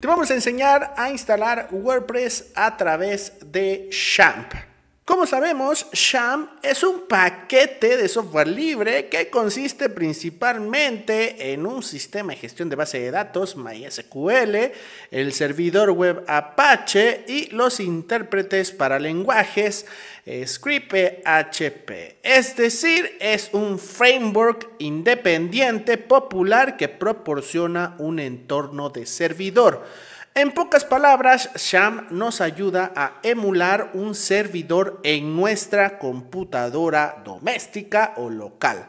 Te vamos a enseñar a instalar WordPress a través de Shamp. Como sabemos, Sham es un paquete de software libre que consiste principalmente en un sistema de gestión de base de datos MySQL, el servidor web Apache y los intérpretes para lenguajes eh, Script Es decir, es un framework independiente popular que proporciona un entorno de servidor en pocas palabras, Sham nos ayuda a emular un servidor en nuestra computadora doméstica o local.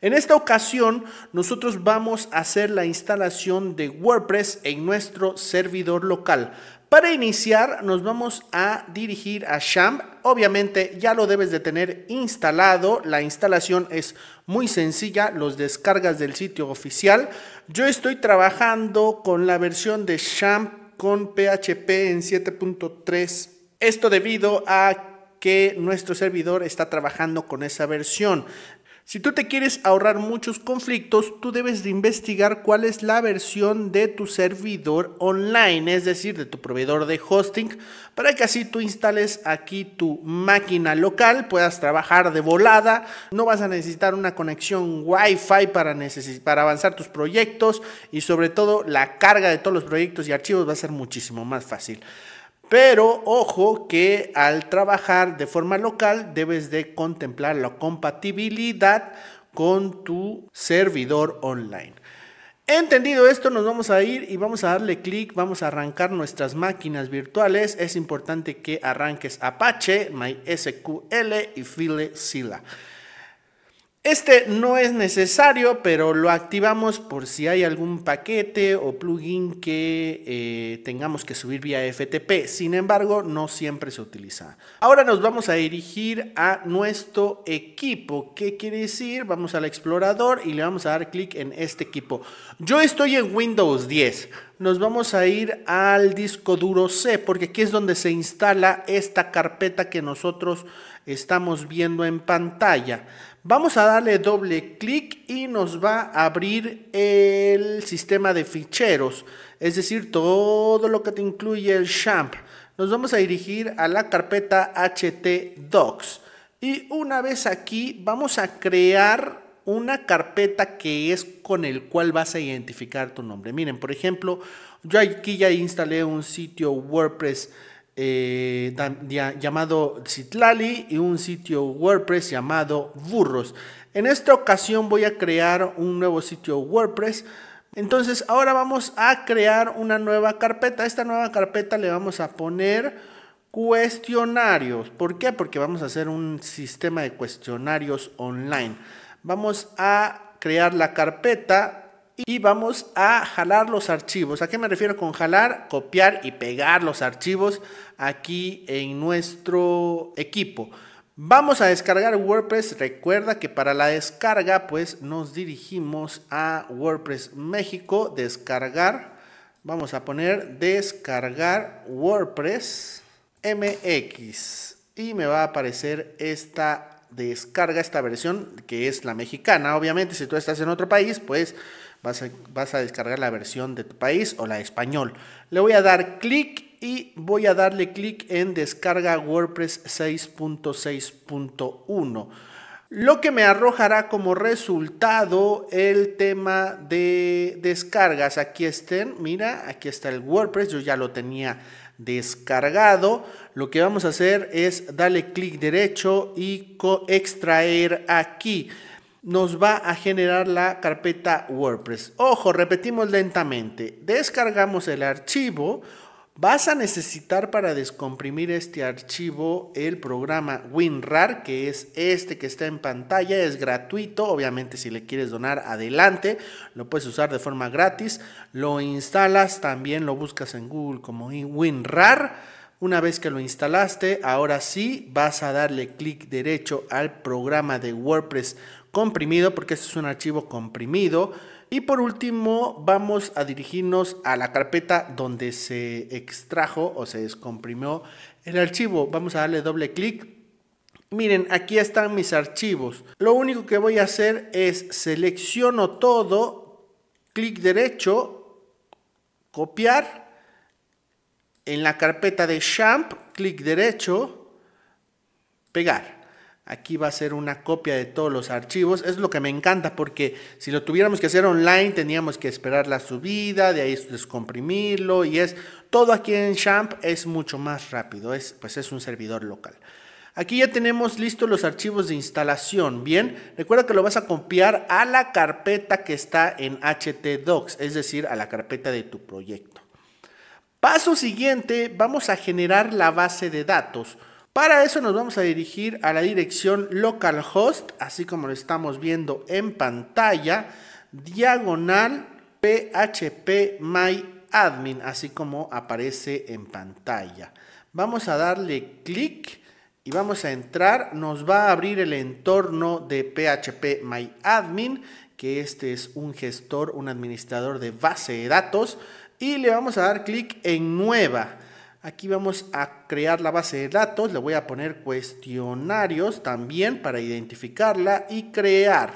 En esta ocasión, nosotros vamos a hacer la instalación de WordPress en nuestro servidor local. Para iniciar, nos vamos a dirigir a Sham. Obviamente, ya lo debes de tener instalado. La instalación es muy sencilla, los descargas del sitio oficial. Yo estoy trabajando con la versión de Sham con PHP en 7.3. Esto debido a que nuestro servidor está trabajando con esa versión. Si tú te quieres ahorrar muchos conflictos, tú debes de investigar cuál es la versión de tu servidor online, es decir, de tu proveedor de hosting, para que así tú instales aquí tu máquina local, puedas trabajar de volada, no vas a necesitar una conexión Wi-Fi para, para avanzar tus proyectos y sobre todo la carga de todos los proyectos y archivos va a ser muchísimo más fácil. Pero ojo que al trabajar de forma local debes de contemplar la compatibilidad con tu servidor online. Entendido esto, nos vamos a ir y vamos a darle clic, vamos a arrancar nuestras máquinas virtuales. Es importante que arranques Apache, MySQL y FileZilla. Este no es necesario, pero lo activamos por si hay algún paquete o plugin que eh, tengamos que subir vía FTP. Sin embargo, no siempre se utiliza. Ahora nos vamos a dirigir a nuestro equipo. ¿Qué quiere decir? Vamos al explorador y le vamos a dar clic en este equipo. Yo estoy en Windows 10. Nos vamos a ir al disco duro C, porque aquí es donde se instala esta carpeta que nosotros estamos viendo en pantalla. Vamos a darle doble clic y nos va a abrir el sistema de ficheros, es decir, todo lo que te incluye el Champ. Nos vamos a dirigir a la carpeta htdocs y una vez aquí vamos a crear una carpeta que es con el cual vas a identificar tu nombre. Miren, por ejemplo, yo aquí ya instalé un sitio WordPress eh, llamado Citlali y un sitio WordPress llamado Burros. En esta ocasión voy a crear un nuevo sitio WordPress. Entonces ahora vamos a crear una nueva carpeta. Esta nueva carpeta le vamos a poner cuestionarios. ¿Por qué? Porque vamos a hacer un sistema de cuestionarios online. Vamos a crear la carpeta y vamos a jalar los archivos. ¿A qué me refiero con jalar? Copiar y pegar los archivos aquí en nuestro equipo. Vamos a descargar WordPress. Recuerda que para la descarga pues nos dirigimos a WordPress México, descargar. Vamos a poner descargar WordPress MX y me va a aparecer esta descarga, esta versión que es la mexicana. Obviamente si tú estás en otro país pues vas a, descargar la versión de tu país o la español. Le voy a dar clic y voy a darle clic en descarga WordPress 6.6.1. Lo que me arrojará como resultado el tema de descargas. Aquí estén, mira, aquí está el WordPress, yo ya lo tenía descargado. Lo que vamos a hacer es darle clic derecho y extraer aquí nos va a generar la carpeta WordPress. Ojo, repetimos lentamente. Descargamos el archivo. Vas a necesitar para descomprimir este archivo el programa WinRAR, que es este que está en pantalla, es gratuito, obviamente si le quieres donar adelante, lo puedes usar de forma gratis, lo instalas, también lo buscas en Google como WinRAR, una vez que lo instalaste, ahora sí vas a darle clic derecho al programa de WordPress comprimido, porque este es un archivo comprimido. Y por último, vamos a dirigirnos a la carpeta donde se extrajo o se descomprimió el archivo. Vamos a darle doble clic. Miren, aquí están mis archivos. Lo único que voy a hacer es selecciono todo, clic derecho, copiar. En la carpeta de Champ, clic derecho, pegar. Aquí va a ser una copia de todos los archivos. Es lo que me encanta porque si lo tuviéramos que hacer online teníamos que esperar la subida, de ahí descomprimirlo y es todo aquí en Champ es mucho más rápido, es pues es un servidor local. Aquí ya tenemos listos los archivos de instalación, ¿bien? Recuerda que lo vas a copiar a la carpeta que está en htdocs, es decir, a la carpeta de tu proyecto. Paso siguiente, vamos a generar la base de datos. Para eso nos vamos a dirigir a la dirección localhost, así como lo estamos viendo en pantalla, diagonal phpMyAdmin, así como aparece en pantalla. Vamos a darle clic y vamos a entrar. Nos va a abrir el entorno de php que este es un gestor, un administrador de base de datos. Y le vamos a dar clic en nueva. Aquí vamos a crear la base de datos, le voy a poner cuestionarios también para identificarla y crear.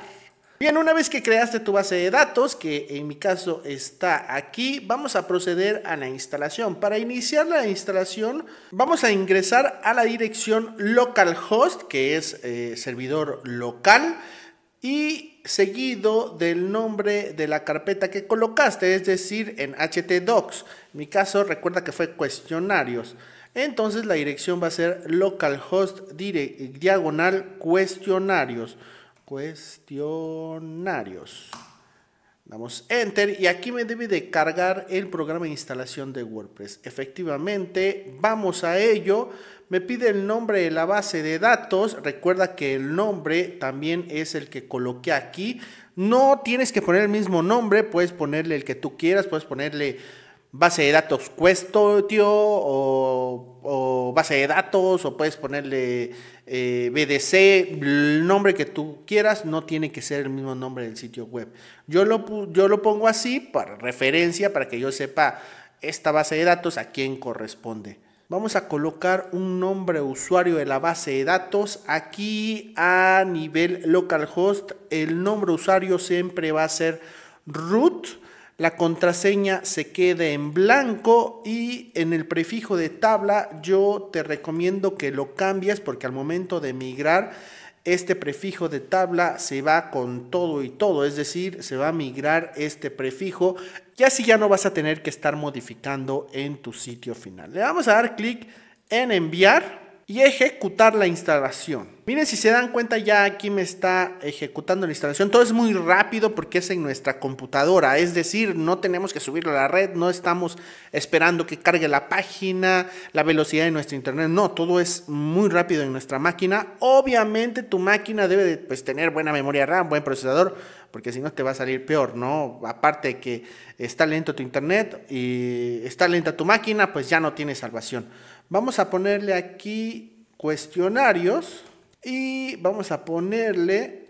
Bien, una vez que creaste tu base de datos, que en mi caso está aquí, vamos a proceder a la instalación. Para iniciar la instalación, vamos a ingresar a la dirección localhost, que es eh, servidor local, y seguido del nombre de la carpeta que colocaste, es decir, en htdocs. En mi caso, recuerda que fue cuestionarios. Entonces la dirección va a ser localhost diagonal cuestionarios. Cuestionarios. Damos Enter y aquí me debe de cargar el programa de instalación de WordPress. Efectivamente, vamos a ello me pide el nombre de la base de datos. Recuerda que el nombre también es el que coloqué aquí. No tienes que poner el mismo nombre, puedes ponerle el que tú quieras, puedes ponerle base de datos cuesto o, o base de datos o puedes ponerle eh, BDC, el nombre que tú quieras, no tiene que ser el mismo nombre del sitio web. Yo lo, yo lo pongo así para referencia, para que yo sepa esta base de datos a quién corresponde. Vamos a colocar un nombre usuario de la base de datos. Aquí a nivel localhost, el nombre usuario siempre va a ser root. La contraseña se queda en blanco y en el prefijo de tabla yo te recomiendo que lo cambies porque al momento de migrar este prefijo de tabla se va con todo y todo, es decir, se va a migrar este prefijo y así ya no vas a tener que estar modificando en tu sitio final. Le vamos a dar clic en enviar y ejecutar la instalación. Miren, si se dan cuenta, ya aquí me está ejecutando la instalación. Todo es muy rápido porque es en nuestra computadora. Es decir, no tenemos que subirlo a la red, no estamos esperando que cargue la página, la velocidad de nuestro internet. No, todo es muy rápido en nuestra máquina. Obviamente, tu máquina debe pues, tener buena memoria RAM, buen procesador, porque si no te va a salir peor, ¿no? Aparte de que está lento tu internet y está lenta tu máquina, pues ya no tiene salvación. Vamos a ponerle aquí cuestionarios y vamos a ponerle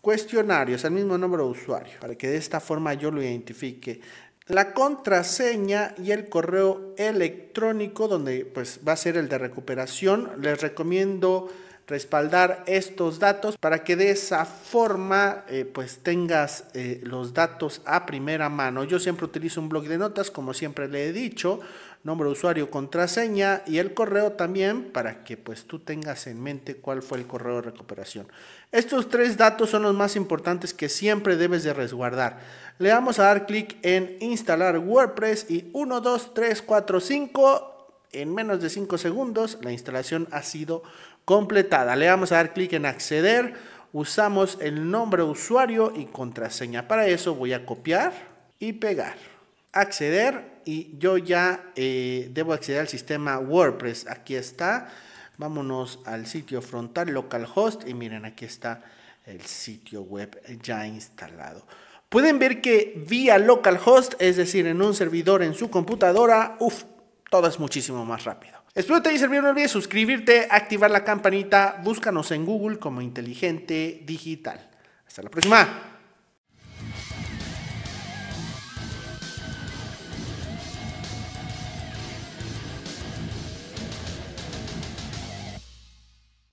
cuestionarios el mismo nombre de usuario para que de esta forma yo lo identifique la contraseña y el correo electrónico donde pues va a ser el de recuperación les recomiendo respaldar estos datos para que de esa forma eh, pues tengas eh, los datos a primera mano. Yo siempre utilizo un blog de notas, como siempre le he dicho, nombre de usuario, contraseña y el correo también para que pues tú tengas en mente cuál fue el correo de recuperación. Estos tres datos son los más importantes que siempre debes de resguardar. Le vamos a dar clic en instalar WordPress y 1, 2, 3, 4, 5 en menos de 5 segundos la instalación ha sido completada. Le vamos a dar clic en acceder. Usamos el nombre usuario y contraseña. Para eso voy a copiar y pegar. Acceder y yo ya eh, debo acceder al sistema WordPress. Aquí está. Vámonos al sitio frontal localhost y miren aquí está el sitio web ya instalado. Pueden ver que vía localhost, es decir, en un servidor en su computadora, uff, todo es muchísimo más rápido. Espero te haya servido, no olvides suscribirte, activar la campanita, búscanos en Google como Inteligente Digital. Hasta la próxima.